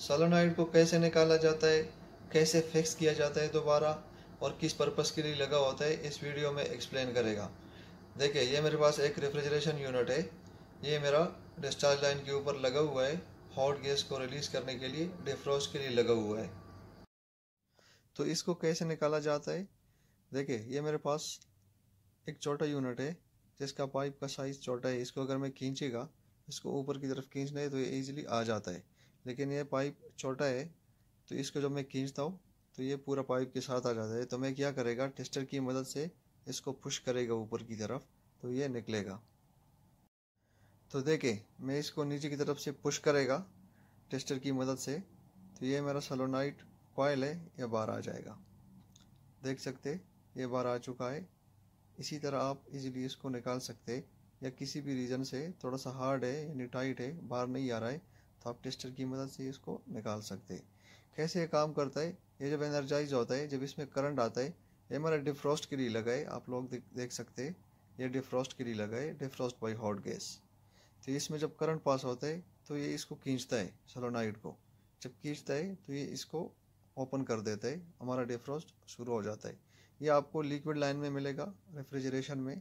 solenoid को कैसे निकाला जाता है कैसे फिक्स किया जाता है दोबारा और किस पर्पज़ के लिए लगा होता है इस वीडियो में एक्सप्लेन करेगा देखिए ये मेरे पास एक रेफ्रिजरेशन यूनिट है ये मेरा डिस्चार्ज लाइन के ऊपर लगा हुआ है हॉट गैस को रिलीज़ करने के लिए डिफ्रोज के लिए लगा हुआ है तो इसको कैसे निकाला जाता है देखिए ये मेरे पास एक छोटा यूनिट है जिसका पाइप का साइज़ छोटा है इसको अगर मैं खींचेगा इसको ऊपर की तरफ खींचना है तो ये ईजिली आ जाता है लेकिन ये पाइप छोटा है तो इसको जब मैं खींचता हूँ तो ये पूरा पाइप के साथ आ जाता है तो मैं क्या करेगा टेस्टर की मदद से इसको पुश करेगा ऊपर की तरफ तो ये निकलेगा तो देखें मैं इसको नीचे की तरफ से पुश करेगा टेस्टर की मदद से तो ये मेरा सलोनाइट कॉयल है यह बाहर आ जाएगा देख सकते ये बाहर आ चुका है इसी तरह आप इजीली इसको निकाल सकते या किसी भी रीज़न से थोड़ा सा हार्ड है यानी टाइट है बाहर नहीं आ रहा है तो आप टेस्टर की मदद से इसको निकाल सकते हैं कैसे ये काम करता है ये जब एनर्जाइज होता है जब इसमें करंट आता है ये हमारा डिफ्रॉस्ट के लिए लगाए आप लोग देख सकते हैं ये डिफ्रॉस्ट के लिए लगाए डिफ्रॉस्ट बाई हॉट गैस तो इसमें जब करंट पास होता है तो ये इसको खींचता है सोलोनाइड को जब खींचता है तो ये इसको ओपन कर देता है हमारा डिफ्रॉस्ट शुरू हो जाता है ये आपको लिक्विड लाइन में मिलेगा रेफ्रिजरेशन में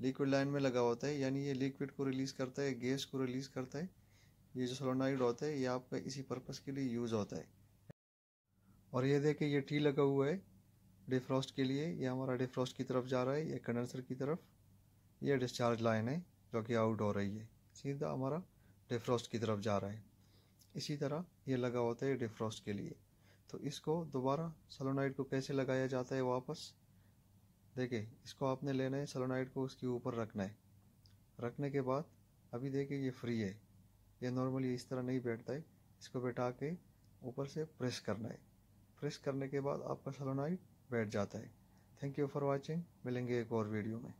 लिक्विड लाइन में लगा होता है यानी ये लिक्विड को रिलीज़ करता है गैस को रिलीज़ करता है ये जो सोलोनाइड होता है ये आपका इसी पर्पस के लिए यूज़ होता है और ये देखें ये टी लगा हुआ है डिफ्रॉस्ट के लिए ये हमारा डिफ्रॉस्ट की तरफ जा रहा है या कंडेंसर की तरफ ये डिस्चार्ज लाइन है जो कि आउट हो रही है सीधा हमारा डिफ्रॉस्ट की तरफ जा रहा है इसी तरह ये लगा होता है डिफ्रॉस्ट के लिए तो इसको दोबारा सलोनाइड को कैसे लगाया जाता है वापस देखिए इसको आपने लेना है सलोनाइड को उसके ऊपर रखना है रखने के बाद अभी देखिए ये फ्री है ये नॉर्मली इस तरह नहीं बैठता है इसको बैठा के ऊपर से प्रेस करना है प्रेस करने के बाद आपका सलोनाइट बैठ जाता है थैंक यू फॉर वॉचिंग मिलेंगे एक और वीडियो में